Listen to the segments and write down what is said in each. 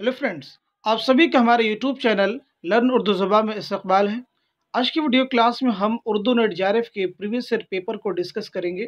hello friends आप सभी का हमारे यूट्यूब चैनल लर्न उर्दू ज़बा में इस्तबाल है आज की वीडियो क्लास में हम उर्दू नेट जारफ के प्रीवियस ईयर पेपर को डिस्कस करेंगे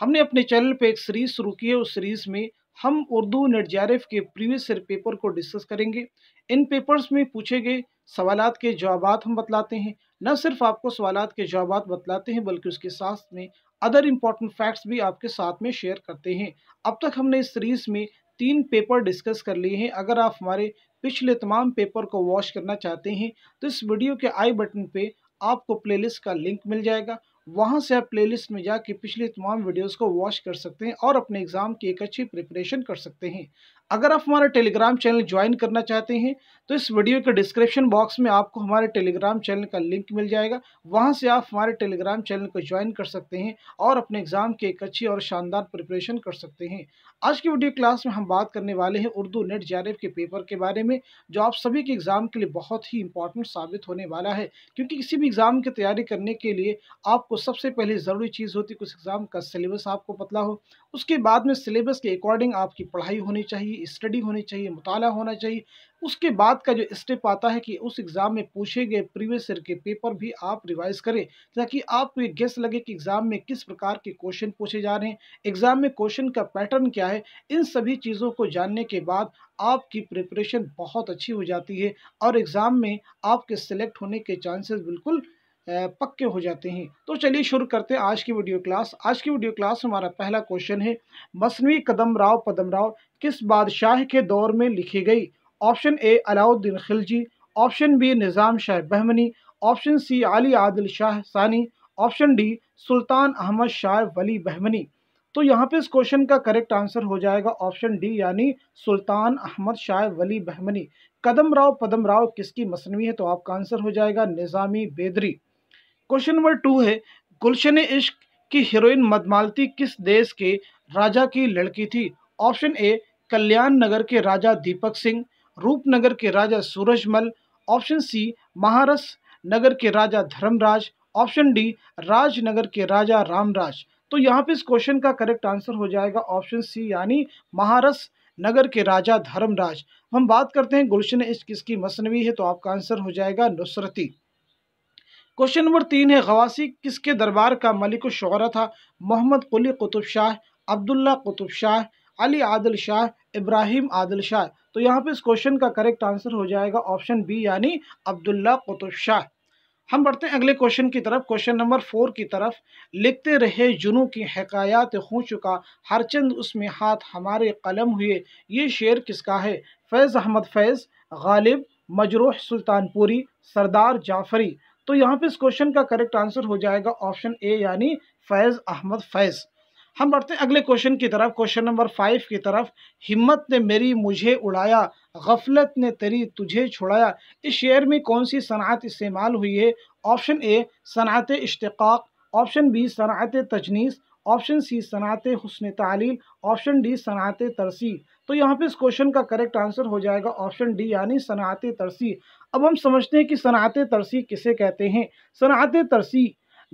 हमने अपने चैनल पे एक सीरीज़ शुरू की है उस सीरीज़ में हम उर्दू नेट जारफ के प्रीवियस ईयर पेपर को डिस्कस करेंगे इन पेपर्स में पूछे गए सवाल के जवाब हम बतलाते हैं न सिर्फ आपको सवाल के जवाब बतलाते हैं बल्कि उसके साथ में अदर इम्पॉर्टेंट फैक्ट्स भी आपके साथ में शेयर करते हैं अब तक हमने इस सीरीज़ में तीन पेपर डिस्कस कर लिए हैं अगर आप हमारे पिछले तमाम पेपर को वॉश करना चाहते हैं तो इस वीडियो के आई बटन पे आपको प्लेलिस्ट का लिंक मिल जाएगा वहाँ से आप प्लेलिस्ट में जाके पिछले तमाम वीडियोस को वॉश कर सकते हैं और अपने एग्ज़ाम की एक अच्छी प्रिपरेशन कर सकते हैं अगर आप हमारा टेलीग्राम चैनल ज्वाइन करना चाहते हैं तो इस वीडियो के डिस्क्रिप्शन बॉक्स में आपको हमारे टेलीग्राम चैनल का लिंक मिल जाएगा वहां से आप हमारे टेलीग्राम चैनल को ज्वाइन कर सकते हैं और अपने एग्ज़ाम की एक अच्छी और शानदार प्रिपरेशन कर सकते हैं आज की वीडियो क्लास में हम बात करने वाले हैं उर्दू नेट जे के पेपर के बारे में जो आप सभी के एग्ज़ाम के लिए बहुत ही इंपॉर्टेंट साबित होने वाला है क्योंकि किसी भी एग्ज़ाम की तैयारी करने के लिए आपको सबसे पहले ज़रूरी चीज़ होती है उस एग्ज़ाम का सिलेबस आपको पतला हो उसके बाद में सिलेबस के अकॉर्डिंग आपकी पढ़ाई होनी चाहिए चाहिए स्टडी होनी चाहिए मुताला होना चाहिए उसके बाद का जो स्टेप आता है कि उस एग्ज़ाम में पूछे गए प्रीवियस ईयर के पेपर भी आप रिवाइज करें ताकि आपको ये गेस लगे कि एग्ज़ाम में किस प्रकार के क्वेश्चन पूछे जा रहे हैं एग्ज़ाम में क्वेश्चन का पैटर्न क्या है इन सभी चीज़ों को जानने के बाद आपकी प्रिपरेशन बहुत अच्छी हो जाती है और एग्ज़ाम में आपके सेलेक्ट होने के चांसेस बिल्कुल पक्के हो जाते हैं तो चलिए शुरू करते हैं आज की वीडियो क्लास आज की वीडियो क्लास हमारा पहला क्वेश्चन है मसनवी कदम राव पदम राव किस बादशाह के दौर में लिखी गई option A Alauddin Khilji option B Nizam Shah Bahmani option C Ali Adil Shah Sani option D Sultan Ahmad Shah Wali Bahmani तो यहाँ पे इस क्वेश्चन का करेक्ट आंसर हो जाएगा ऑप्शन डी यानी सुल्तान अहमद शाह वली बहमनी कदम राव पदम राव किसकी मसनवी है तो आपका आंसर हो जाएगा Nizami Bedari question number two है गुलशन इश्क की हीरोइन मदमालती किस देश के राजा की लड़की थी ऑप्शन ए कल्याण नगर के राजा दीपक सिंह रूपनगर के राजा सूरजमल ऑप्शन सी महारस नगर के राजा धर्मराज ऑप्शन डी राजनगर के राजा रामराज तो यहाँ पे इस क्वेश्चन का करेक्ट आंसर हो जाएगा ऑप्शन सी यानी महारस नगर के राजा धर्मराज हम बात करते हैं गुलशन इश्क किसकी मसनवी है तो आपका आंसर हो जाएगा नुसरती क्वेश्चन नंबर तीन है गवासी किसके दरबार का मलिक शहरा था मोहम्मद कुली कुतुब शाह अब्दुल्ला कुतुब शाह अली आदिल शाह इब्राहिम आदिल शाह तो यहाँ पे इस क्वेश्चन का करेक्ट आंसर हो जाएगा ऑप्शन बी यानी अब्दुल्ला कुतुब शाह हम बढ़ते हैं अगले क्वेश्चन की तरफ क्वेश्चन नंबर फोर की तरफ लिखते रहे जुनू की हकायात हो चुका हर चंद उसमें हाथ हमारे कलम हुए ये शेर किसका है फैज़ अहमद फैज़ गालिब मजरूह सुल्तानपुरी सरदार जाफरी तो यहाँ पे इस क्वेश्चन का करेक्ट आंसर हो जाएगा ऑप्शन ए यानी फैज़ अहमद फैज़ हम बढ़ते हैं अगले क्वेश्चन की तरफ क्वेश्चन नंबर फाइव की तरफ हिम्मत ने मेरी मुझे उड़ाया गफलत ने तेरी तुझे छुड़ाया इस शेयर में कौन सी सनात इस्तेमाल हुई है ऑप्शन ए सनात इश्तक़ाक ऑप्शन बी सनात तजनीस ऑप्शन सी सनात हसन तालील ऑप्शन डी सनात तरसी तो यहाँ पे इस क्वेश्चन का करेक्ट आंसर हो जाएगा ऑप्शन डी यानी सनात तरसी अब हम समझते हैं कि सनात तरसी किसे कहते हैं सनात तरसी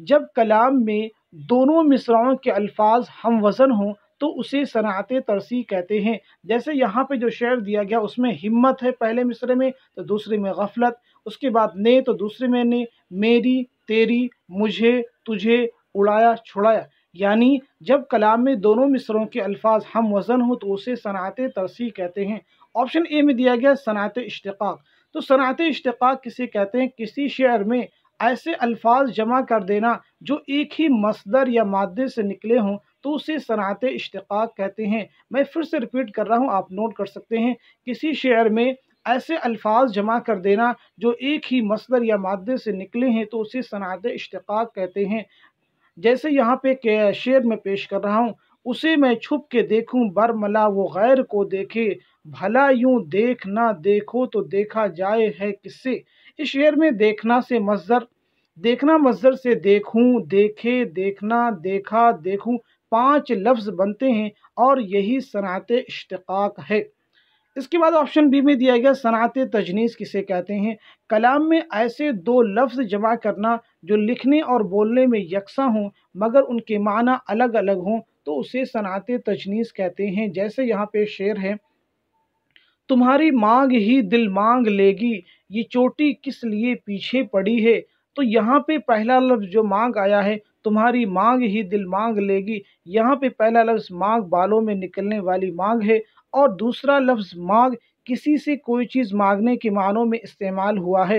जब कलाम में दोनों मिसराओं के अल्फाज हम वज़न हों तो उसे सनात तरसी कहते हैं जैसे यहाँ पे जो शेर दिया गया उसमें हिम्मत है पहले मिसरे में तो दूसरे में गफलत उसके बाद ने तो दूसरे में ने मेरी तेरी मुझे तुझे उड़ाया छुड़ाया यानी जब कलाम में दोनों मिसरों के अल्फाज हम वज़न हो तो उसे सनात तरसी कहते हैं ऑप्शन ए में दिया गया सनात इश्तक़ाक तो सनात इश्तक़ाक किसे कहते हैं किसी शेर में ऐसे अल्फाज जमा कर देना जो एक ही मसदर या मादे से निकले हों तो उसे सनात इश्तक़ाक कहते हैं मैं फिर से रिपीट कर रहा हूँ आप नोट कर सकते हैं किसी शेर में ऐसे अल्फाज जमा कर देना जो एक ही मसदर या मादे से निकले हैं तो उसे सनात इश्तक़ाक कहते हैं जैसे यहाँ पे के शेर में पेश कर रहा हूँ उसे मैं छुप के देखूँ बरमला वो गैर को देखे भला यूँ देख ना देखो तो देखा जाए है किससे इस शेर में देखना से मजर देखना मजर से देखूँ देखे देखना देखा देखूँ पांच लफ्ज़ बनते हैं और यही सनात इश्तक है इसके बाद ऑप्शन बी में दिया गया सनात तजनीस किसे कहते हैं कलाम में ऐसे दो लफ्ज़ जमा करना जो लिखने और बोलने में यकसा हों मगर उनके माना अलग अलग हों तो उसे सनात तजनीस कहते हैं जैसे यहाँ पे शेर है तुम्हारी मांग ही दिल मांग लेगी ये चोटी किस लिए पीछे पड़ी है तो यहाँ पे पहला लफ्ज़ जो मांग आया है तुम्हारी मांग ही दिल मांग लेगी यहाँ पे पहला लफ्ज़ मांग बालों में निकलने वाली मांग है और दूसरा लफ्ज़ मांग किसी से कोई चीज़ मांगने के मानों में इस्तेमाल हुआ है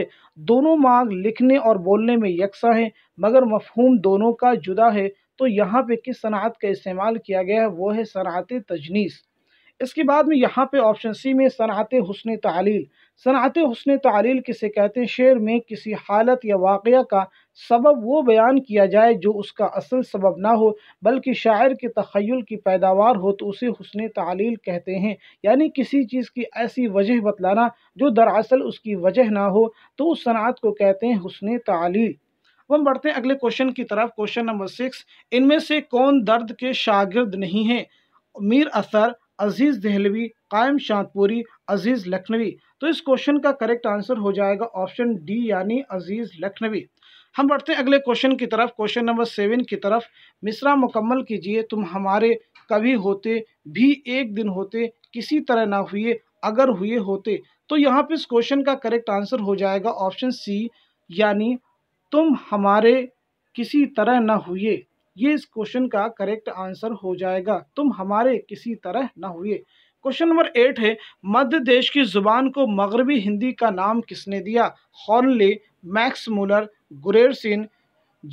दोनों मांग लिखने और बोलने में यकसा है मगर मफहूम दोनों का जुदा है तो यहाँ पे किस सनात का इस्तेमाल किया गया है वो है सनात तजनीस इसके बाद में यहाँ पे ऑप्शन सी में सनात हुसन तालील सनात हसन तारील किसे कहते हैं शेर में किसी हालत या वाक़ का सबब वो बयान किया जाए जो उसका असल सबब ना हो बल्कि शायर के तखयल की पैदावार हो तो उसे हसन तालील कहते हैं यानी किसी चीज़ की ऐसी वजह बतलाना जो दरअसल उसकी वजह ना हो तो उस सनात को कहते हैं हसन तालील अब हम बढ़ते हैं अगले क्वेश्चन की तरफ क्वेश्चन नंबर सिक्स इनमें से कौन दर्द के शागिर्द नहीं हैं मीर असर अजीज़ दहलवी कायम शांतपुरी अजीज़ लखनवी तो इस क्वेश्चन का करेक्ट आंसर हो जाएगा ऑप्शन डी यानी अजीज़ लखनवी हम बढ़ते हैं अगले क्वेश्चन की तरफ क्वेश्चन नंबर सेवन की तरफ मिसरा मुकम्मल कीजिए तुम हमारे कभी होते भी एक दिन होते किसी तरह ना हुए अगर हुए होते तो यहाँ पे इस क्वेश्चन का करेक्ट आंसर हो जाएगा ऑप्शन सी यानी तुम हमारे किसी तरह ना हुए ये इस क्वेश्चन का करेक्ट आंसर हो जाएगा तुम हमारे किसी तरह ना हुए क्वेश्चन नंबर एट है मध्य देश की जुबान को मगरबी हिंदी का नाम किसने दिया Hoernle Max Muller Grierson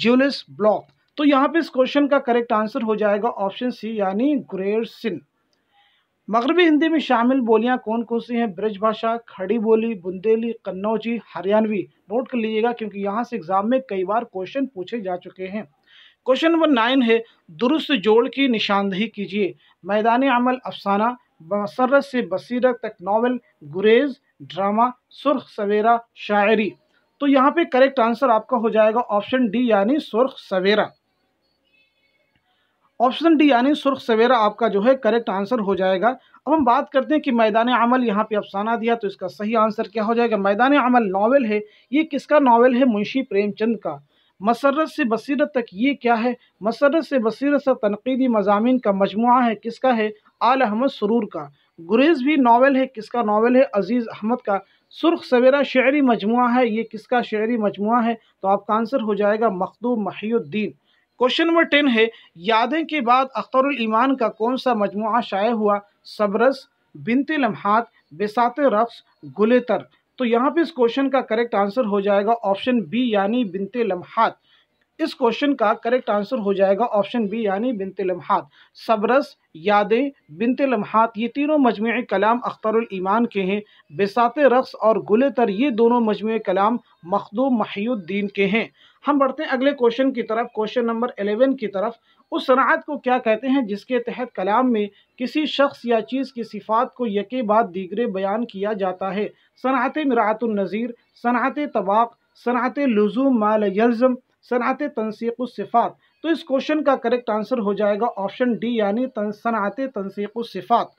Jules Bloch तो यहाँ पे इस क्वेश्चन का करेक्ट आंसर हो जाएगा ऑप्शन सी यानी गुरेरसिन मगरबी हिंदी में शामिल बोलियाँ कौन कौन सी हैं ब्रज भाषा खड़ी बोली बुंदेली कन्नौजी हरियाणवी नोट कर लीजिएगा क्योंकि यहाँ से एग्जाम में कई बार क्वेश्चन पूछे जा चुके हैं क्वेश्चन नंबर नाइन है दुरुस्त जोड़ की निशानदही कीजिए मैदान अमल अफसाना बसरत से बसीरत तक नावल गुरेज ड्रामा सुर्ख सवेरा शायरी तो यहाँ पे करेक्ट आंसर आपका हो जाएगा ऑप्शन डी यानी सुर्ख सवेरा ऑप्शन डी यानी सुर्ख सवेरा आपका जो है करेक्ट आंसर हो जाएगा अब हम बात करते हैं कि मैदान अमल यहाँ पे अफसाना दिया तो इसका सही आंसर क्या हो जाएगा मैदान अमल नावल है ये किसका नावल है मुंशी प्रेमचंद का मसरत से बसरत तक ये क्या है मसरत से बसीरत से तनकीदी मजामी का मजमु है किसका है आल अहमद सरूर का गुरेज भी नावल है किसका नावल है अजीज़ अहमद का सुरख सवेरा शहरी मजमु है ये किसका शहरी मजमु है तो आपका आंसर हो जाएगा Makhdoom Mohiuddin question number ten है यादें के बाद अख्तर ईमान का कौन सा मजमु शाये हुआ सबरस बिनते लम्हात बेसात रक्स गुलेतर तो यहाँ पे इस क्वेश्चन का करेक्ट आंसर हो जाएगा ऑप्शन बी यानी बिनते लम्हात इस क्वेश्चन का करेक्ट आंसर हो जाएगा ऑप्शन बी यानी बिनते लम्हात सबरस यादें बिनते लम्हात ये तीनों मजमु कलाम ईमान के हैं बेसात रक्स और गुले तर ये दोनों मजमू कलाम मखदूम महियुद्दीन के हैं हम बढ़ते हैं अगले क्वेश्चन की तरफ क्वेश्चन नंबर एलेवन की तरफ उस सनात को क्या कहते हैं जिसके तहत कलाम में किसी शख्स या चीज़ की सिफात को यके बाद दीगरे बयान किया जाता है सनात मरातुलनज़ीर सनात तबाक सनात लजूम माल यलज़म सनात तनसीक़ात तो इस क्वेश्चन का करेक्ट आंसर हो जाएगा ऑप्शन डी यानी सनात तनसीक़ात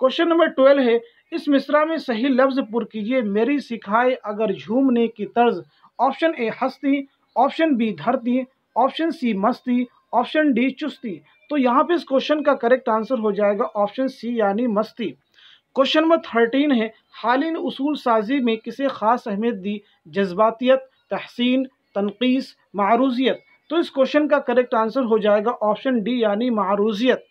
क्वेश्चन नंबर ट्वेल्व है इस मिसरा में सही लफ्ज़ पुर कीजिए मेरी सिखाए अगर झूमने की तर्ज ऑप्शन ए हस्ती ऑप्शन बी धरती ऑप्शन सी मस्ती ऑप्शन डी चुस्ती तो यहाँ पे इस क्वेश्चन का करेक्ट आंसर हो जाएगा ऑप्शन सी यानी मस्ती क्वेश्चन नंबर थर्टीन है हालिन उसूल साजी में किसे खास अहमियत दी जज्बातियत तहसीन तनकीस मारूजियत तो इस क्वेश्चन का करेक्ट आंसर हो जाएगा ऑप्शन डी यानी मारूजियत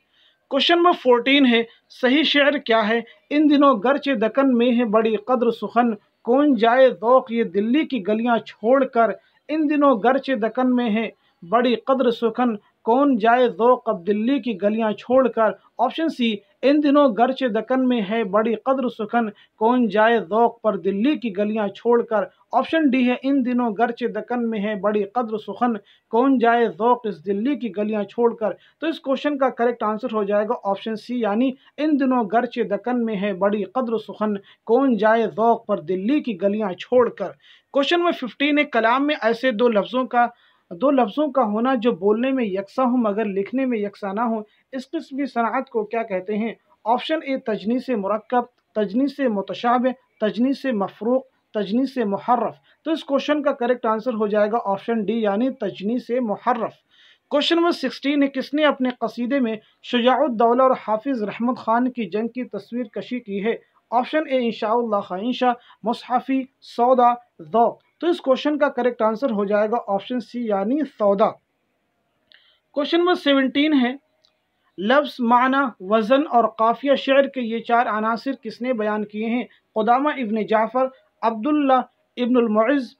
क्वेश्चन नंबर फोर्टीन है सही शेर क्या है इन दिनों गर्चे दकन में है बड़ी कदर सुखन कौन जाए दौक ये दिल्ली की गलियां छोड़कर इन दिनों गर्चे दकन में है बड़ी कदर सुखन कौन जाए दौक अब दिल्ली की गलियां छोड़कर ऑप्शन सी इन दिनों गर्च दकन में है बड़ी कदर सुखन कौन जाए ذوق पर दिल्ली की गलियां छोड़कर ऑप्शन डी है इन दिनों गर्च दकन में है बड़ी कदर सुखन कौन जाए ذوق इस दिल्ली की गलियां छोड़कर तो इस क्वेश्चन का करेक्ट आंसर हो जाएगा ऑप्शन सी यानी इन दिनों गर्च दकन में है बड़ी कदर सुखन कौन जाए ذوق पर दिल्ली की गलियाँ छोड़ क्वेश्चन नंबर फिफ्टीन है कलाम में ऐसे दो लफ्ज़ों का दो लफ्ज़ों का होना जो बोलने में यकसा हो मगर लिखने में यकसा ना हो इस किस्म की सनात को क्या कहते हैं ऑप्शन ए तजनी से मरकब तजनी से मतशाब तजनी से मफरूक तजनी से महर्रफ तो इस क्वेश्चन का करेक्ट आंसर हो जाएगा ऑप्शन डी यानी तजनी से महर्रफ क्वेश्चन नंबर सिक्सटीन है किसने अपने कसीदे में शुजाउद्दौला और हाफिज़ रहमत खान की जंग की तस्वीर कशी की है ऑप्शन ए खान शाह मुसहाफ़ी सौदा दौक तो इस क्वेश्चन का करेक्ट आंसर हो जाएगा ऑप्शन सी यानी सौदा क्वेश्चन नंबर सेवनटीन है लफ्स माना वज़न और काफिया शेर के ये चार अनासर किसने बयान किए हैं खुदामा इबन जाफ़र अब्दुल्ला इबनमज़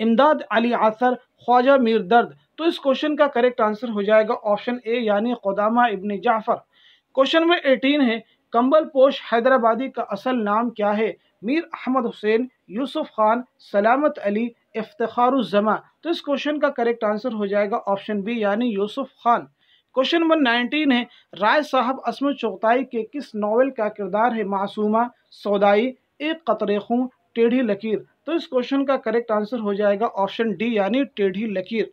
इमदाद अली आसर ख्वाजा मीर दर्द तो इस क्वेश्चन का करेक्ट आंसर हो जाएगा ऑप्शन ए यानी खुदामा Ibn Jafar question number eighteen है कंबल पोश हैदराबादी का असल नाम क्या है मीर अहमद हुसैन यूसुफ खान सलामत अली ज़मा तो इस क्वेश्चन का करेक्ट आंसर हो जाएगा ऑप्शन बी यानी Yusuf Khan question number nineteen है राय साहब असम चौताई के किस नावल का किरदार है मासूमा सौदाई एक कतरे खूँ टेढ़ी लकीर तो इस क्वेश्चन का करेक्ट आंसर हो जाएगा ऑप्शन डी यानी टेढ़ी लकीर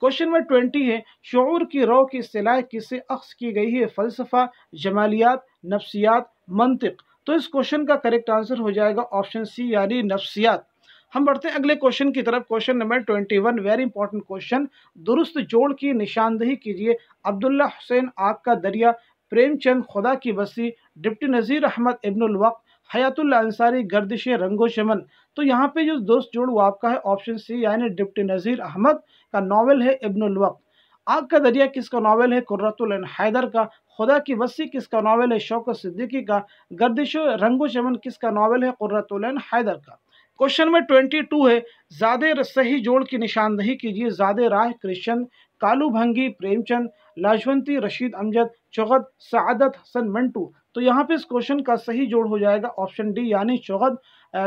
क्वेश्चन नंबर ट्वेंटी है शोर की रो की असलाह किससे अक्स की गई है फ़लसफ़ा जमालियात नफ्सियात मंतिक तो इस क्वेश्चन का करेक्ट आंसर हो जाएगा ऑप्शन सी यानी नफ्सियात हम बढ़ते हैं अगले क्वेश्चन की तरफ question number twenty one very important question दुरुस्त जोड़ की निशानदही कीजिए अब्दुल्ला हुसैन आग का दरिया प्रेमचंद खुदा की बसी डिप्टी नज़ीर अहमद इब्नुल हयातुल अंसारी गर्दिश रंगो शमन तो यहाँ पे जो दोस्त जोड़ वो आपका है ऑप्शन सी यानी डिप्टी नज़ीर अहमद का नावल है इब्नुल वक्त आग का दरिया किसका नावल है कुर्रतुल हैदर का खुदा की वसी किसका नावल है शौकत सिद्दीकी का गर्दिश रंगो चमन किसका नावल है कुर्रतुल हैदर का क्वेश्चन नंबर ट्वेंटी टू है ज़्यादा सही जोड़ की निशानदही कीजिए ज़्यादा राह कृष्ण कालू भंगी प्रेमचंद लाजवंती रशीद अमजद चौगत सदत हसन मंटू तो यहाँ पे इस क्वेश्चन का सही जोड़ हो जाएगा ऑप्शन डी यानी शोहद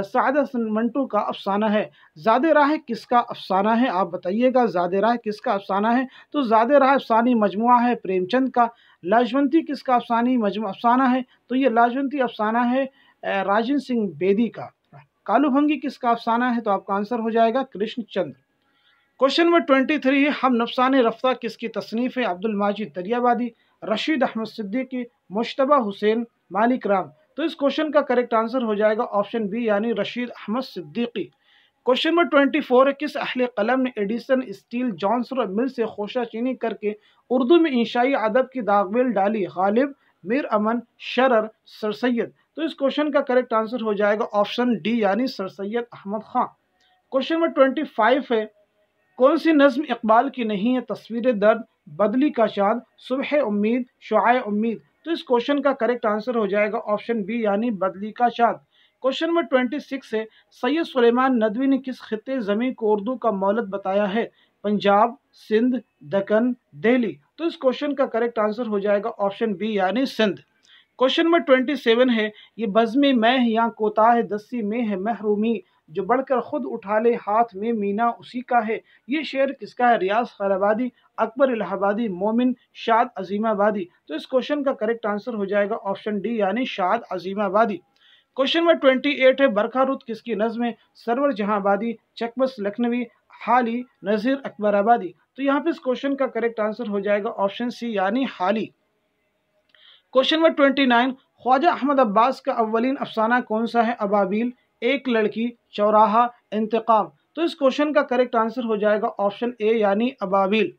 सादा मंटू का अफसाना है ज़्यादा राह किसका अफसाना है आप बताइएगा ज़्यादा राह किसका अफसाना है तो ज़्यादा राह अफसानी मजमु है प्रेमचंद का लाजवंती किसका अफसानी मजमु अफसाना है तो ये लाजवंती अफसाना है राजन सिंह बेदी का कालू भंगी किसका अफसाना है तो आपका आंसर हो जाएगा Krishan Chandar question number twenty three है हम नफसान रफ्ता किसकी तसनीफ़ है अब्दुल माजिद दरियाबादी रशीद अहमद सिद्दीकी मुशतबा हुसैन मालिक राम तो इस क्वेश्चन का करेक्ट आंसर हो जाएगा ऑप्शन बी यानी Rashid Ahmad Siddiqui question number twenty four है किस अहल कलम ने एडिसन स्टील जॉनसन और मिल से खोशा चीनी करके उर्दू में ईशाई अदब की दागवेल डाली गालिब मीर अमन शरर सर सैद तो इस क्वेश्चन का करेक्ट आंसर हो जाएगा ऑप्शन डी यानी sir Syed Ahmad Khan question number twenty five है कौन सी नज़म इकबाल की नहीं है तस्वीर दर्द बदली का चाँद सुबह उम्मीद शुआ उम्मीद तो इस क्वेश्चन का करेक्ट आंसर हो जाएगा ऑप्शन बी यानी बदली का चाँद क्वेश्चन नंबर ट्वेंटी सिक्स है सैयद सुलेमान नदवी ने किस खत्े ज़मीन को उर्दू का मौलत बताया है पंजाब सिंध दक्कन दिल्ली तो इस क्वेश्चन का करेक्ट आंसर हो जाएगा ऑप्शन बी यानी Sindh question number twenty seven है ये बज़मी मैं यहाँ कोता है दस्सी में है महरूमी जो बढ़कर खुद उठा ले हाथ में मीना उसी का है ये शेर किसका है रियाज खैराबादी अकबर इलाहाबादी मोमिन शाद अजीमाबादी तो इस क्वेश्चन का करेक्ट आंसर हो जाएगा ऑप्शन डी यानी Shad Azimabadi question number twenty eight है बरखा रुत किसकी नज्म है सरवर जहाँबादी चकबस लखनवी हाली नज़ीर अकबर आबादी तो यहाँ पे इस क्वेश्चन का करेक्ट आंसर हो जाएगा ऑप्शन सी यानी Hali question number twenty nine Khwaja Ahmad Abbas का अवलिन अफसाना कौन सा है अबाबील एक लड़की चौराहा इंतकाम तो इस क्वेश्चन का करेक्ट आंसर हो जाएगा ऑप्शन ए यानी अबाबिल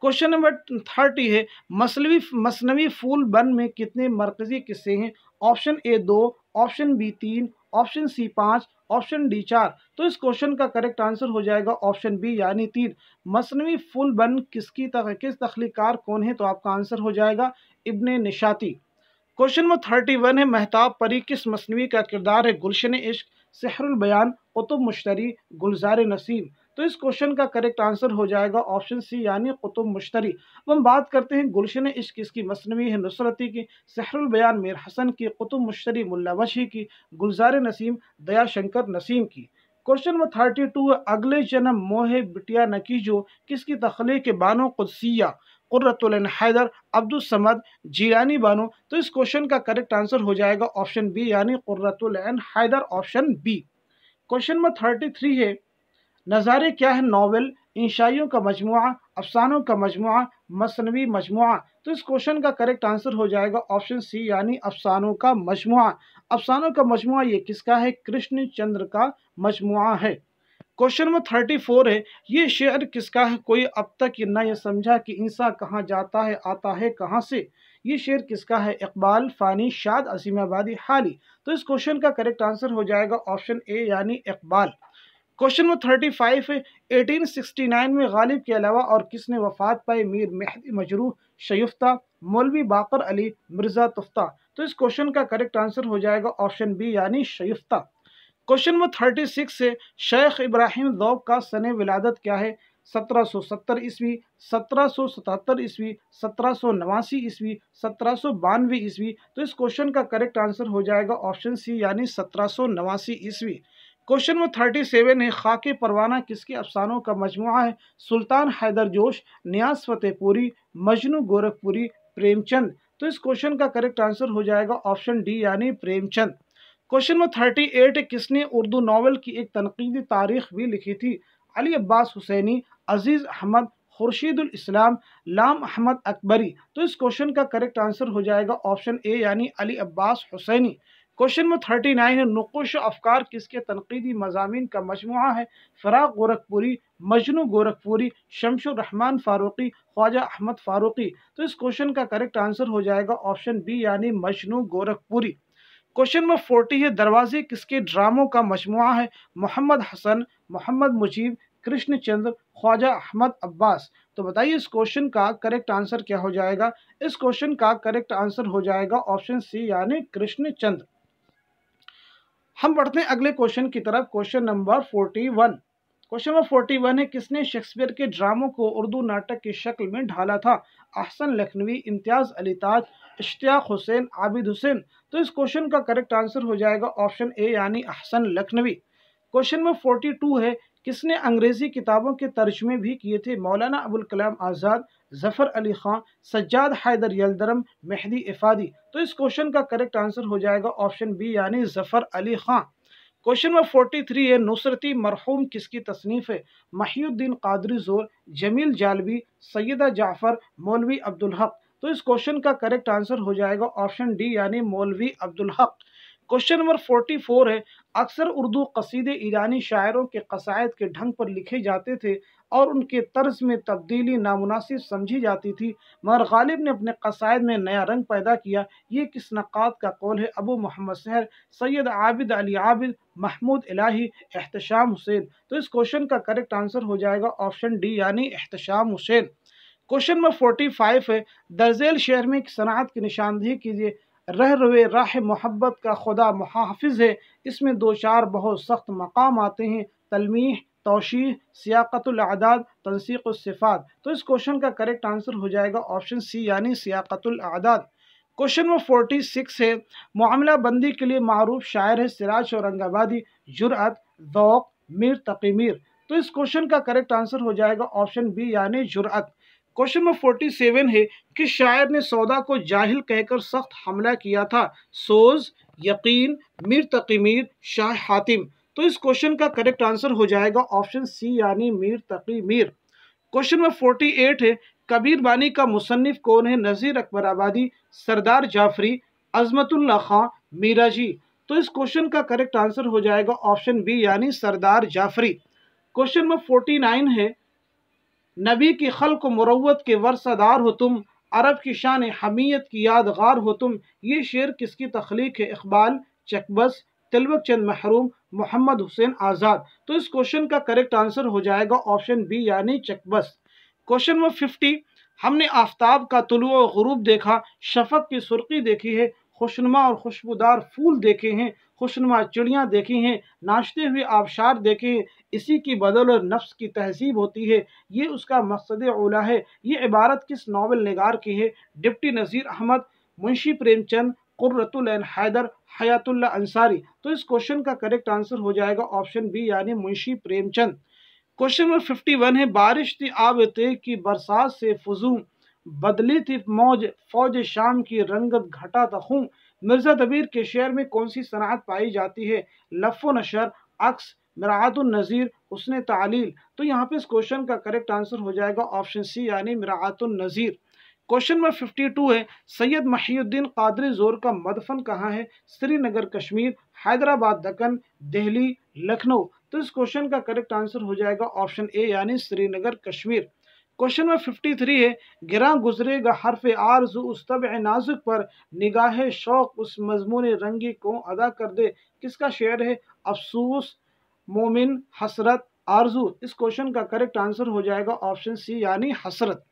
क्वेश्चन नंबर थर्टी है मसलवी मसनवी फूल बन में कितने मरकज़ी किस्से हैं ऑप्शन ए दो ऑप्शन बी तीन ऑप्शन सी पाँच ऑप्शन डी चार तो इस क्वेश्चन का करेक्ट आंसर हो जाएगा ऑप्शन बी यानी तीन मसनवी फूल बन किसकी तक, किस तख्लीकार कौन है तो आपका आंसर हो जाएगा Ibn Nishati question number thirty one है महताब परी किस मसनवी का किरदार है गुलशन इश्क बयान कुतुब मुश्तरी गुलजार नसीम तो इस क्वेश्चन का करेक्ट आंसर हो जाएगा ऑप्शन सी यानी कुतुब मुश्तरी अब हम बात करते हैं गुलशन इश्क इसकी मसनवी है नुसरती की सहरुल बयान मीर हसन की कुतुब मुश्तरी मुल्ला वशी की गुलजार नसीम दया शंकर नसीम की क्वेश्चन नंबर थर्टी टू अगले जन्म मोहे बिटिया नकीजो किसकी के बानो कुदसिया अब्दुल समद जीरानी बानो तो इस क्वेश्चन का करेक्ट आंसर हो जाएगा ऑप्शन बी यानी Qurratulain Hyder option B question number thirty three है नज़ारे क्या है नावल इंशाइयों का मजमु अफसानों का मजमु मसनवी मजमु तो इस क्वेश्चन का करेक्ट आंसर हो जाएगा ऑप्शन सी यानी अफसानों का मजमु अफसानों का मजमु ये किसका है कृष्ण चंद्र का मजमु है क्वेश्चन नंबर थर्टी फोर है ये शेर किसका है कोई अब तक ना ये समझा कि इंसान कहाँ जाता है आता है कहाँ से ये शेर किसका है इकबाल फ़ानी शाद असीमाबादी हाली तो इस क्वेश्चन का करेक्ट आंसर हो जाएगा ऑप्शन ए यानी Iqbal question number thirty five है एटीन सिक्सटी नाइन में गालिब के अलावा और किसने वफात पाए मीर मेहदी मजरू शयुफ्ता मौलवी बाकर अली मिर्ज़ा तुफ्ता तो इस क्वेश्चन का करेक्ट आंसर हो जाएगा ऑप्शन बी यानी शयुफ्ता क्वेश्चन नंबर थर्टी सिक्स है शेख इब्राहिम जौब का सन विलादत क्या है सत्रह सौ सत्तर ईस्वी सत्रह सौ सतहत्तर ईस्वी सत्रह सौ नवासी ईस्वी सत्रह सौ बानवे ईस्वी तो इस क्वेश्चन का करेक्ट आंसर हो जाएगा ऑप्शन सी यानी सत्रह सौ नवासी ईस्वी क्वेश्चन नंबर थर्टी सेवन है खाके परवाना किसके अफसानों का मजमु है सुल्तान हैदर जोश न्यास फतेहपुरी मजनू गोरखपुरी प्रेमचंद तो इस क्वेश्चन का करेक्ट आंसर हो जाएगा ऑप्शन डी यानी Premchand question number thirty eight किसने उर्दू नावल की एक तनकीदी तारीख भी लिखी थी अली अब्बास हुसैनी अजीज़ अहमद खुर्शीदुलस्लाम लाम अहमद अकबरी तो इस क्वेश्चन का करेक्ट आंसर हो जाएगा ऑप्शन ए यानी Ali Abbas Husaini question number thirty nine है नकोश अफकार किसके तनकीदी मजामी का मजमु है फ़राग गोरखपुरी मजनू गोरखपुरी शमशुररहमान फ़ारूकी ख्वाजा अहमद फ़ारूकी तो इस क्वेश्चन का करेक्ट आंसर हो जाएगा ऑप्शन बी यानी Majnun Gorakhpuri question number forty है दरवाजे किसके ड्रामों का मजमु है मोहम्मद हसन मोहम्मद मुजीब कृष्ण चंद्र ख्वाजा अहमद अब्बास तो बताइए इस क्वेश्चन का करेक्ट आंसर क्या हो जाएगा इस क्वेश्चन का करेक्ट आंसर हो जाएगा ऑप्शन सी यानी कृष्ण चंद्र हम बढ़ते हैं अगले क्वेश्चन की तरफ question number forty one question number forty one है किसने शेक्सपियर के ड्रामों को उर्दू नाटक की शक्ल में ढाला था अहसन लखनवी इम्तियाज़ अली ताज इश्तियाक हुसैन आबिद हुसैन तो इस क्वेश्चन का करेक्ट आंसर हो जाएगा ऑप्शन ए यानी Ahsan Lakhnavi question number forty two है किसने अंग्रेज़ी किताबों के तर्जमे भी किए थे मौलाना अबुल कलाम आज़ाद जफ़र अली खां सज्जाद हैदर यलदरम मेहदी इफ़ादी तो इस क्वेश्चन का करेक्ट आंसर हो जाएगा ऑप्शन बी यानी Zafar Ali Khan question number forty three है नुसरती मरहूम किसकी तसनीफ़ है महिउद्दीन कादरी जोर जमील जालवी सैदा जाफ़र मौलवी अब्दुल हक तो इस क्वेश्चन का करेक्ट आंसर हो जाएगा ऑप्शन डी यानी मौलवी अब्दुल हक क्वेश्चन नंबर फोर्टी फोर है अक्सर उर्दू कसीदे ईरानी शायरों के कसायद के ढंग पर लिखे जाते थे और उनके तर्ज में तब्दीली नामुनासिब समझी जाती थी मगर गालिब ने अपने कसायद में नया रंग पैदा किया ये किस नक़ाद का कौल है अबू मोहम्मद सहर सैयद आबिद अली आबिद महमूद इलाही एहतशाम हुसैन तो इस क्वेश्चन का करेक्ट आंसर हो जाएगा ऑप्शन डी यानी Ehtesham Hussain question number forty five है दर्जेल शहर में सनात की निशानदेही कीजिए रह रवे राह मोहब्बत का खुदा मुहाफ़ है इसमें दो चार बहुत सख्त मकाम आते हैं तलमीह तोशी सियाकतुलदाद तनसीक़ात तो इस क्वेश्चन का करेक्ट आंसर हो जाएगा ऑप्शन सी यानी सियाकतुलदाद क्वेश्चन नंबर फोर्टी सिक्स है मामला बंदी के लिए मरूफ शायर है सिराज औरंगाबादी जुरात दौक मीर तकी मीर तो इस क्वेश्चन का करेक्ट आंसर हो जाएगा ऑप्शन बी यानी Jurat question number forty seven है कि शायर ने सौदा को जाहिल कहकर सख्त हमला किया था सोज यकीन मीर मीर शाह हातिम तो इस क्वेश्चन का करेक्ट आंसर हो जाएगा ऑप्शन सी यानी Mir Taqi Mir question number forty eight है कबीर बानी का मुसनफ़ कौन है नज़ीर अकबर आबादी सरदार जाफरी अजमतुल्ला खां मीरा जी तो इस क्वेश्चन का करेक्ट आंसर हो जाएगा ऑप्शन बी यानी Sardar Jafri question number forty nine है नबी की खल को मरवत के वर्षादार हो तुम अरब की शान हमीयत की यादगार हो तुम ये शेर किसकी तख्लीक है इकबाल चकबस तिलवक चंद महरूम मोहम्मद हुसैन आज़ाद तो इस क्वेश्चन का करेक्ट आंसर हो जाएगा ऑप्शन बी यानी चकबस क्वेश्चन नंबर फिफ्टी हमने आफ्ताब का तुलु गरूब देखा शफक की सुर्खी देखी है खुशनुमा और खुशबूदार फूल देखे हैं खुशनुमा चिड़ियाँ देखी हैं नाचते हुए आबशार देखे हैं इसी की बदल और नफ्स की तहसीब होती है ये उसका मकसद ओला है ये इबारत किस नावल नगार की है डिप्टी नज़ीर अहमद मुंशी प्रेमचंद कुर्रतुल हैदर हयातुल्ला अंसारी तो इस क्वेश्चन का करेक्ट आंसर हो जाएगा ऑप्शन बी यानी Munshi Premchand question number fifty one है बारिश थी आब ते की बरसात से फजू बदली थी मौज फौज शाम की रंगत घटा तखूँ मिर्ज़ा दबीर के शेर में कौन सी सनात पाई जाती है लफ नशर अक्स मरातुलनज़ीर उसने तालील तो यहाँ पे इस क्वेश्चन का करेक्ट आंसर हो जाएगा ऑप्शन सी यानी मरातुलनज़ीर क्वेश्चन नंबर फिफ्टी टू है सैयद महीद्दीन कादरी जोर का मदफन कहाँ है श्रीनगर कश्मीर हैदराबाद दक्कन दिल्ली लखनऊ तो इस क्वेश्चन का करेक्ट आंसर हो जाएगा ऑप्शन ए यानी Srinagar Kashmir question number fifty three है गिरा गुजरेगा हरफ आरज उस तब नाजुक पर निगाह शौक उस मजमून रंगी को अदा कर दे किसका शेयर है अफसोस मोमिन हसरत आरजू इस क्वेश्चन का करेक्ट आंसर हो जाएगा ऑप्शन सी यानी हसरत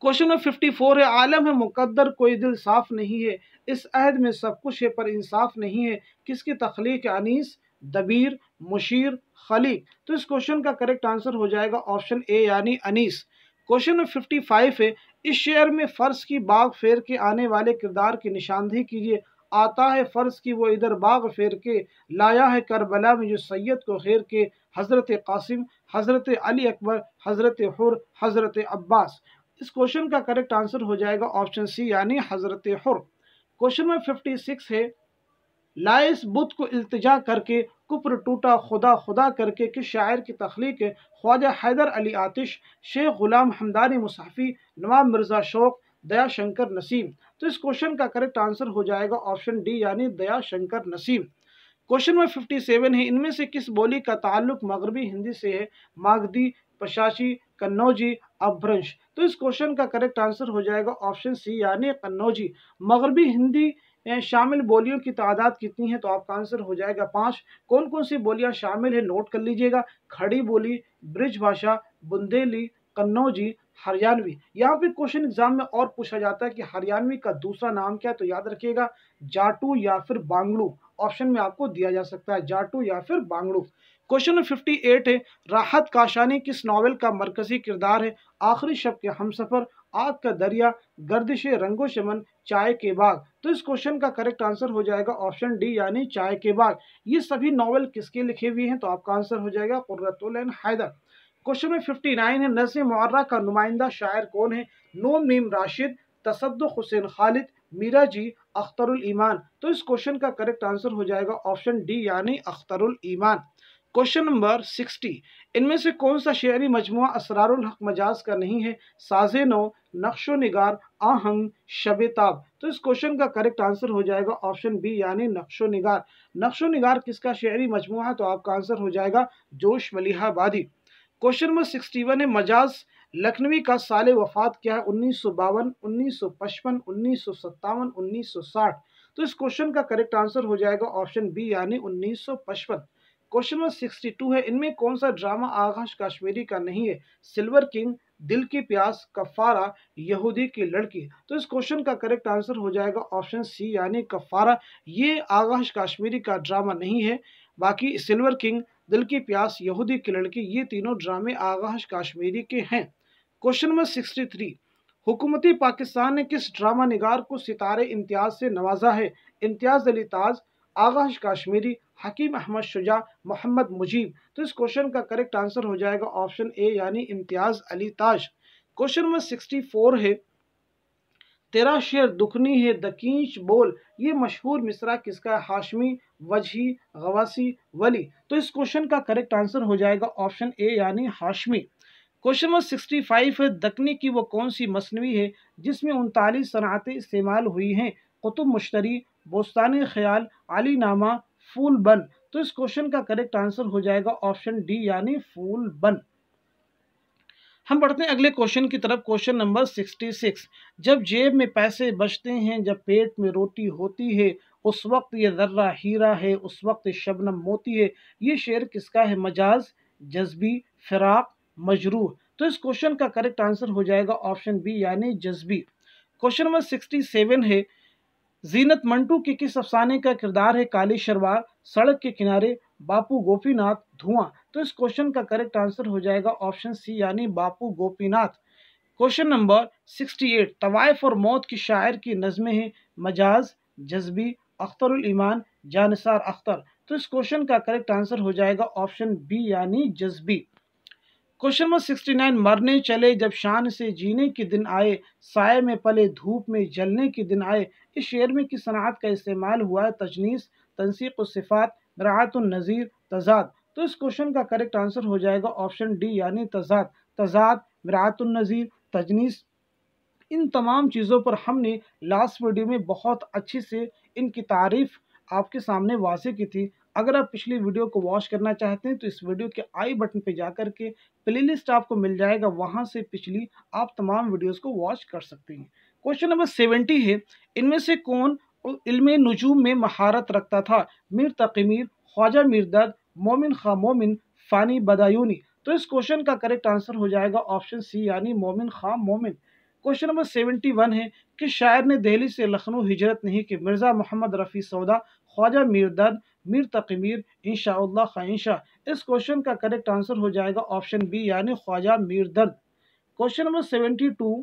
क्वेश्चन नंबर फिफ्टी फोर है आलम है मुकद्दर कोई दिल साफ नहीं है इस अहद में सब कुछ है पर इंसाफ नहीं है किसकी तख्लीक अनीस दबीर मुशीर खली तो इस क्वेश्चन का करेक्ट आंसर हो जाएगा ऑप्शन ए यानी Anees question number fifty five है इस शेयर में फ़र्ज की बाग फेर के आने वाले किरदार की निशानदेही कीजिए आता है फ़र्ज की वो इधर बाग फेर के लाया है करबला में जो सैयद को खेर के हज़रत कासिम हज़रत अली अकबर हज़रत हुर हज़रत अब्बास इस क्वेश्चन का करेक्ट आंसर हो जाएगा ऑप्शन सी यानी हज़रत हुर क्वेश्चन नंबर फिफ्टी सिक्स है लाइस बुत को अल्तजा करके कुप्र टूटा खुदा खुदा करके किस शायर की तख्लीक ख्वाजा हैदर अली आतिश शेख गुलाम हमदानी मुसाफी नवाब मिर्ज़ा शौक दया शंकर नसीम तो इस क्वेश्चन का करेक्ट आंसर हो जाएगा ऑप्शन डी यानी Daya Shankar Naseem question number fifty seven है इनमें से किस बोली का ताल्लुक मगरबी हिंदी से है मागदी पशाशी कन्नौजी अभ्रंश तो इस क्वेश्चन का करेक्ट आंसर हो जाएगा ऑप्शन सी यानी कन्नौजी मगरबी हिंदी शामिल बोलियों की तादाद कितनी है तो आपका आंसर हो जाएगा पाँच कौन कौन सी बोलियाँ शामिल है नोट कर लीजिएगा खड़ी बोली ब्रिज भाषा बुंदेली कन्नौजी हरियाणवी यहाँ पे क्वेश्चन एग्जाम में और पूछा जाता है कि हरियाणवी का दूसरा नाम क्या है तो याद रखिएगा जाटू या फिर बांगड़ू ऑप्शन में आपको दिया जा सकता है जाटू या फिर बांगड़ू क्वेश्चन फिफ्टी एट है राहत काशानी किस नावल का मरकजी किरदार है आखिरी शब के हम सफ़र आग का दरिया गर्दिश रंगो चमन चाय के बाग तो इस क्वेश्चन का करेक्ट आंसर हो जाएगा ऑप्शन डी यानी चाय के बाग ये सभी नॉवल किसके लिखे हुए हैं तो आपका आंसर हो जाएगा कुर्रतुल हैदर क्वेश्चन में फिफ्टी नाइन है नजर मुर्रा का नुमाइंदा शायर कौन है नोम नीम राशिद तसद हुसैन खालिद मीरा जी अख्तरुल ईमान तो इस क्वेश्चन का करेक्ट आंसर हो जाएगा ऑप्शन डी यानी Akhtarul Iman question number sixty इनमें से कौन सा शेरी मजमु असरारुल हक मजाज का नहीं है साजे नो नक्शो निगार आहंग शब ताब तो इस क्वेश्चन का करेक्ट आंसर हो जाएगा ऑप्शन बी यानी नक्शो निगार नक्शो निगार किसका शहरी मजमू है तो आपका आंसर हो जाएगा Josh Malihabadi question number sixty one है मजाज लखनवी का साल वफात क्या है उन्नीस सौ बावन उन्नीस सौ पचपन उन्नीस सौ सत्तावन उन्नीस सौ साठ तो इस क्वेश्चन का करेक्ट आंसर हो जाएगा ऑप्शन बी यानी उन्नीस सौ पचपन क्वेश्चन नंबर सिक्सटी टू है इनमें कौन सा ड्रामा आकाश कश्मीरी का नहीं है सिल्वर किंग दिल की प्यास कफारा यहूदी की लड़की तो इस क्वेश्चन का करेक्ट आंसर हो जाएगा ऑप्शन सी यानी कफारा ये आगाश काश्मीरी का ड्रामा नहीं है बाकी सिल्वर किंग दिल की प्यास यहूदी की लड़की ये तीनों ड्रामे आगाश काश्मीरी के हैं क्वेश्चन नंबर सिक्सटी थ्री हुकूमती पाकिस्तान ने किस ड्रामा निगार को सितारे इम्तियाज से नवाजा है इम्तियाज अली ताज आगाश काश्मीरी हकीम अहमद शुजा मोहम्मद मुजीब तो इस क्वेश्चन का करेक्ट आंसर हो जाएगा ऑप्शन ए यानी Imtiaz Ali Taj question number sixty four है तेरा शेर दुखनी है दकीच बोल ये मशहूर मिसरा किसका है हाशमी वजही गवासी वली तो इस क्वेश्चन का करेक्ट आंसर हो जाएगा ऑप्शन ए यानी Hashmi question number sixty five है दकनी की वो कौन सी मसनवी है जिसमें उनतालीस सनातें इस्तेमाल हुई हैं कुतुब मुश्तरी बोस्तानी ख्याल अली नामा फूल बन तो इस क्वेश्चन का करेक्ट आंसर हो जाएगा ऑप्शन डी यानी फूल बन हम बढ़ते हैं अगले क्वेश्चन की तरफ क्वेश्चन नंबर सिक्सटी सिक्स जब जेब में पैसे बचते हैं जब पेट में रोटी होती है उस वक्त ये जर्रा हीरा है उस वक्त शबनम मोती है ये शेर किसका है मजाज जज्बी फिराक मजरूह तो इस क्वेश्चन का करेक्ट आंसर हो जाएगा ऑप्शन बी यानी Jazbi question number sixty seven है जीनत मंटू के किस अफसाने का किरदार है काली शरवार सड़क के किनारे बापू गोपीनाथ धुआं तो इस क्वेश्चन का करेक्ट आंसर हो जाएगा ऑप्शन सी यानी Bapu Gopinath question number sixty eight तवायफ और मौत की शायर की नज़में हैं मजाज जज्बी अख्तरुल ईमान जानसार अख्तर तो इस क्वेश्चन का करेक्ट आंसर हो जाएगा ऑप्शन बी यानी Jazbi question number sixty nine मरने चले जब शान से जीने के दिन आए साय में पले धूप में जलने के दिन आए इस शेर में किस सनात का इस्तेमाल हुआ है तजनीस तनसीक सिफ़ात रात नज़ीर तजाद तो इस क्वेश्चन का करेक्ट आंसर हो जाएगा ऑप्शन डी यानी तजाद तजाद मरात नज़ीर तजनीस इन तमाम चीज़ों पर हमने लास्ट वीडियो में बहुत अच्छे से इनकी तारीफ़ आपके सामने वाजे की थी अगर आप पिछली वीडियो को वॉच करना चाहते हैं तो इस वीडियो के आई बटन पे जाकर के प्लेलिस्ट आपको मिल जाएगा वहाँ से पिछली आप तमाम वीडियोस को वॉच कर सकते हैं क्वेश्चन नंबर सेवेंटी है इनमें से कौन इल्म नजूम में महारत रखता था मीर तकमीर ख्वाजा मीरदर्द मोमिन खा मोमिन फ़ानी बदायूनी तो इस क्वेश्चन का करेक्ट आंसर हो जाएगा ऑप्शन सी यानी मोमिन खा मोमिन क्वेश्चन नंबर सेवेंटी वन है कि शायर ने दिल्ली से लखनऊ हिजरत नहीं की मिर्ज़ा मोहम्मद रफ़ी सौदा ख्वाजा मीरदर्द मीर मीर इनशा खाइंशा इस क्वेश्चन का करेक्ट आंसर हो जाएगा ऑप्शन बी यानी Khwaja Mir Dard question number seventy two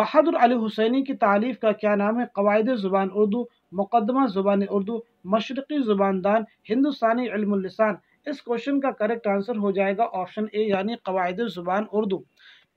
Bahadur Ali Husaini की तारीफ का क्या नाम है कवायद ज़ुबान उर्दू मुकदमा ज़ुबान उर्दू मशरक़ी ज़ुबानदान हिंदुस्तानी इल्मान इस क्वेश्चन का करेक्ट आंसर हो जाएगा ऑप्शन ए यानी कवायद ज़ुबान Urdu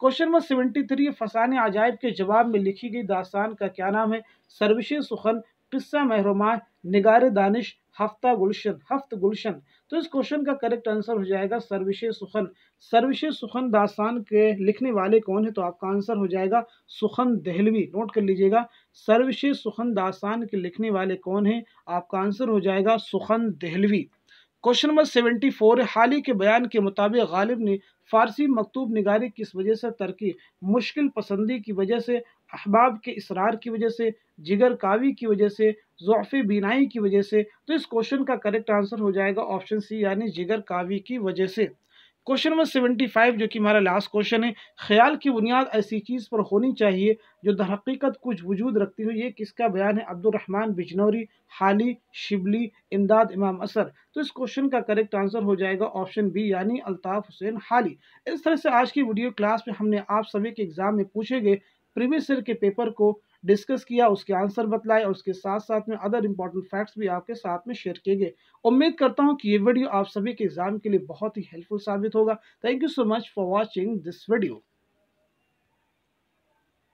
question number seventy three फसाने अजायब के जवाब में लिखी गई दास्तान का क्या नाम है सरविश सुखन किस्सा महरुमा निगार दानिश हफ्ता गुलशन हफ्त गुलशन तो इस क्वेश्चन का करेक्ट आंसर हो जाएगा सर्विशे सुखन सर्विशे सुखन दास्तान के लिखने वाले कौन है तो आपका आंसर हो जाएगा सुखन दहलवी नोट कर लीजिएगा सर्विशे सुखन दास्तान के लिखने वाले कौन है आपका आंसर हो जाएगा Sukhan Dehlavi question number seventy four हाल ही के बयान के मुताबिक गालिब ने फारसी मकतूब निगारी किस वजह से तरकी मुश्किल पसंदी की वजह से अहबाब के इसरार की वजह से जिगर कावी की वजह से ज़ोफ़ी बीनाई की वजह से तो इस क्वेश्चन का करेक्ट आंसर हो जाएगा ऑप्शन सी यानी जिगर कावी की वजह से क्वेश्चन नंबर सेवेंटी फाइव जो कि हमारा लास्ट क्वेश्चन है ख्याल की बुनियाद ऐसी चीज़ पर होनी चाहिए जो दरहकीकत कुछ वजूद रखती हुई ये किसका बयान है अब्दुलरहमान बिजनौरी हाली शिबली इमदाद इमाम असर तो इस क्वेश्चन का करेक्ट आंसर हो जाएगा ऑप्शन बी यानी अल्ताफ़ हुसैन हाली इस तरह से आज की वीडियो क्लास में हमने आप सभी के एग्ज़ाम में पूछे गए प्रीवियस ईयर के पेपर को डिस्कस किया उसके आंसर बतलाए और उसके साथ साथ में अदर इंपॉर्टेंट फैक्ट्स भी आपके साथ में शेयर किए गए उम्मीद करता हूँ कि ये वीडियो आप सभी के एग्जाम के लिए बहुत ही हेल्पफुल साबित होगा thank you so much for watching this video